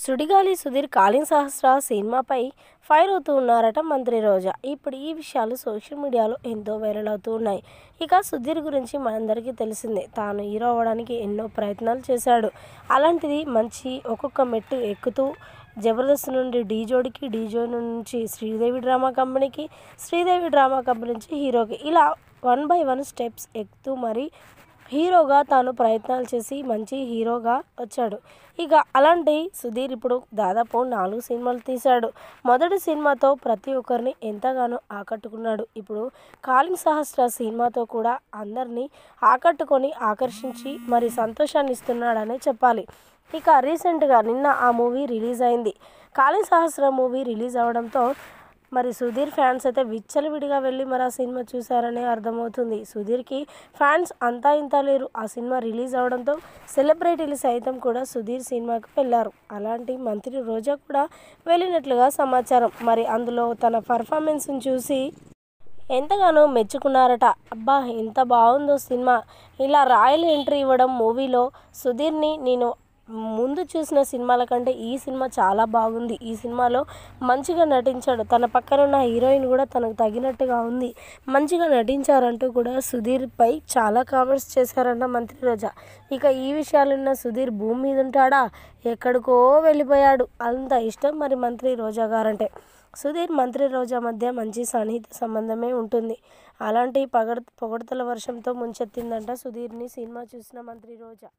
సుడిగాలి సుధీర్ కాళిన్ సహస్ర సినిమాపై ఫైర్ అవుతూ ఉన్నారట మంత్రి రోజా ఇప్పుడు ఈ విషయాలు సోషల్ మీడియాలో ఎంతో వైరల్ అవుతూ ఉన్నాయి ఇక సుధీర్ గురించి మనందరికీ తెలిసిందే తాను హీరో అవ్వడానికి ఎన్నో ప్రయత్నాలు చేశాడు అలాంటిది మంచి ఒక్కొక్క మెట్టు ఎక్కుతూ జబర్దస్త్ నుండి డీజోడికి డీజో నుంచి శ్రీదేవి డ్రామా కంపెనీకి శ్రీదేవి డ్రామా కంపెనీ నుంచి హీరోకి ఇలా వన్ బై వన్ స్టెప్స్ ఎక్కుతూ మరి హీరోగా తాను ప్రయత్నాలు చేసి మంచి హీరోగా వచ్చాడు ఇక అలాంటి సుధీర్ ఇప్పుడు దాదాపు నాలుగు సినిమాలు తీశాడు మొదటి సినిమాతో ప్రతి ఒక్కరిని ఎంతగానో ఆకట్టుకున్నాడు ఇప్పుడు కాలింగ్ సహస్ర సినిమాతో కూడా అందరినీ ఆకట్టుకొని ఆకర్షించి మరి సంతోషాన్ని ఇస్తున్నాడనే చెప్పాలి ఇక రీసెంట్గా నిన్న ఆ మూవీ రిలీజ్ అయింది కాలింగ్ సహస్ర మూవీ రిలీజ్ అవడంతో మరి సుధీర్ ఫ్యాన్స్ అయితే విడిగా వెళ్ళి మరి ఆ సినిమా చూశారనే అర్థమవుతుంది సుధీర్కి ఫ్యాన్స్ అంతా ఇంత లేరు ఆ సినిమా రిలీజ్ అవడంతో సెలబ్రిటీలు సైతం కూడా సుధీర్ సినిమాకి వెళ్ళారు అలాంటి మంత్రి రోజా కూడా వెళ్ళినట్లుగా సమాచారం మరి అందులో తన పర్ఫార్మెన్స్ని చూసి ఎంతగానో మెచ్చుకున్నారట అబ్బా ఎంత బాగుందో సినిమా ఇలా రాయల్ ఎంట్రీ ఇవ్వడం మూవీలో సుధీర్ని నేను ముందు చూసిన సినిమాల కంటే ఈ సినిమా చాలా బాగుంది ఈ సినిమాలో మంచిగా నటించాడు తన పక్కన ఉన్న హీరోయిన్ కూడా తనకు తగినట్టుగా ఉంది మంచిగా నటించారంటూ కూడా సుధీర్పై చాలా కామెంట్స్ చేశారంట మంత్రి రోజా ఇక ఈ విషయాలున్న సుధీర్ భూమి మీద ఉంటాడా ఎక్కడికో వెళ్ళిపోయాడు అంత ఇష్టం మరి మంత్రి రోజా గారంటే సుధీర్ మంత్రి రోజా మధ్య మంచి సన్నిహిత సంబంధమే ఉంటుంది అలాంటి పగడ పొగడతల వర్షంతో ముంచెత్తిందంట సుధీర్ని సినిమా చూసిన మంత్రి రోజా